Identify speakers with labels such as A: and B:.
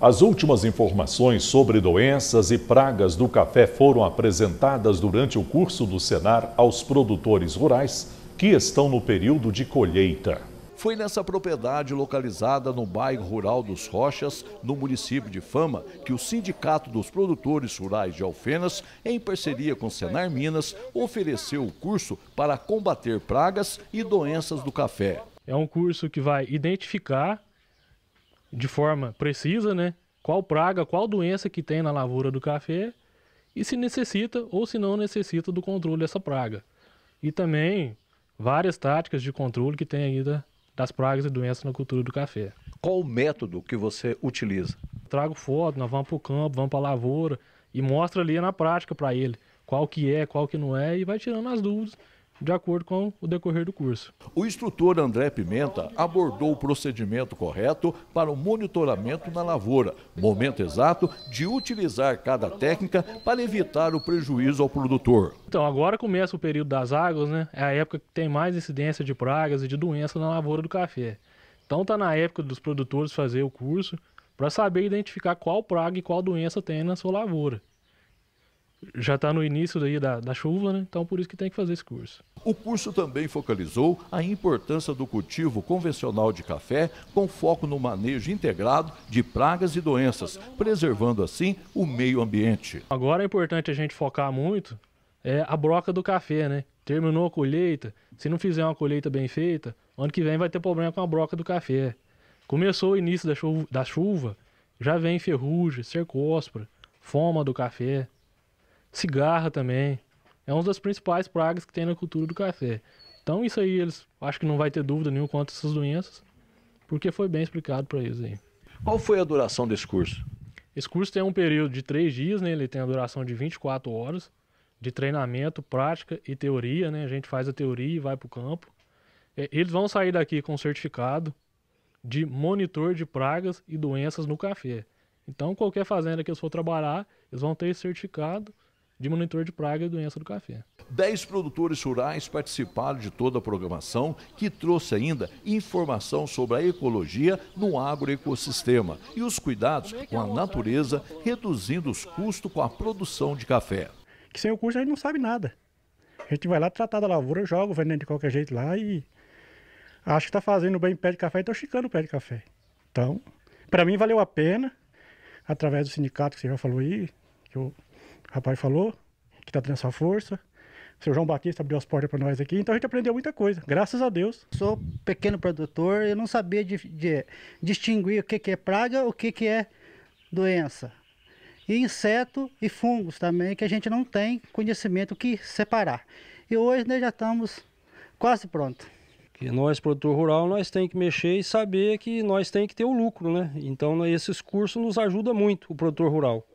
A: As últimas informações sobre doenças e pragas do café foram apresentadas durante o curso do Senar aos produtores rurais que estão no período de colheita. Foi nessa propriedade localizada no bairro rural dos Rochas, no município de Fama, que o Sindicato dos Produtores Rurais de Alfenas, em parceria com o Senar Minas, ofereceu o curso para combater pragas e doenças do café.
B: É um curso que vai identificar de forma precisa, né? Qual praga, qual doença que tem na lavoura do café e se necessita ou se não necessita do controle dessa praga. E também várias táticas de controle que tem ainda das pragas e doenças na cultura do café.
A: Qual o método que você utiliza?
B: trago foto, nós vamos para o campo, vamos para a lavoura e mostra ali na prática para ele qual que é, qual que não é e vai tirando as dúvidas de acordo com o decorrer do curso.
A: O instrutor André Pimenta abordou o procedimento correto para o monitoramento na lavoura, momento exato de utilizar cada técnica para evitar o prejuízo ao produtor.
B: Então, agora começa o período das águas, né? É a época que tem mais incidência de pragas e de doenças na lavoura do café. Então, está na época dos produtores fazer o curso para saber identificar qual praga e qual doença tem na sua lavoura já está no início daí da, da chuva, né? então por isso que tem que fazer esse curso.
A: O curso também focalizou a importância do cultivo convencional de café, com foco no manejo integrado de pragas e doenças, preservando assim o meio ambiente.
B: Agora é importante a gente focar muito é, a broca do café, né? Terminou a colheita, se não fizer uma colheita bem feita, ano que vem vai ter problema com a broca do café. Começou o início da chuva, da chuva já vem ferrugem, cercóspora, foma do café. Cigarra também. É uma das principais pragas que tem na cultura do café. Então isso aí eles acho que não vai ter dúvida nenhuma quanto a essas doenças, porque foi bem explicado para eles aí.
A: Qual foi a duração desse curso?
B: Esse curso tem um período de três dias, né? Ele tem a duração de 24 horas de treinamento, prática e teoria, né? A gente faz a teoria e vai para o campo. É, eles vão sair daqui com certificado de monitor de pragas e doenças no café. Então, qualquer fazenda que eles for trabalhar, eles vão ter esse certificado de monitor de praga e doença do café.
A: Dez produtores rurais participaram de toda a programação, que trouxe ainda informação sobre a ecologia no agroecossistema e os cuidados é com é a natureza, reduzindo os custos com a produção de café. Que sem o
B: curso a gente não sabe nada. A gente vai lá tratar da lavoura, joga o veneno de qualquer jeito lá e acho que está fazendo bem pé de café e então chicando o pé de café. Então, para mim valeu a pena, através do sindicato que você já falou aí, que eu rapaz falou que está tendo essa força. O seu João Batista abriu as portas para nós aqui, então a gente aprendeu muita coisa, graças a Deus. Sou pequeno produtor, eu não sabia de, de distinguir o que, que é praga, o que, que é doença. E inseto e fungos também, que a gente não tem conhecimento que separar. E hoje nós já estamos quase pronto. Que nós, produtor rural, nós tem que mexer e saber que nós tem que ter o lucro, né? Então, esses cursos nos ajudam muito, o produtor rural.